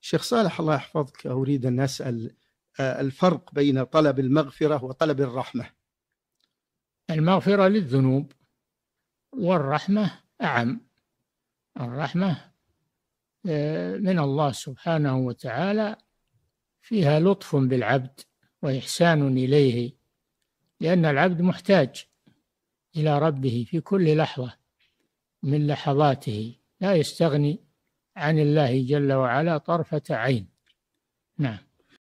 شيخ صالح الله يحفظك أريد أن أسأل آه، الفرق بين طلب المغفرة وطلب الرحمة المغفرة للذنوب والرحمة أعم الرحمة آه، من الله سبحانه وتعالى فيها لطف بالعبد وإحسان إليه لأن العبد محتاج إلى ربه في كل لحظة من لحظاته لا يستغني عن الله جل وعلا طرفة عين نعم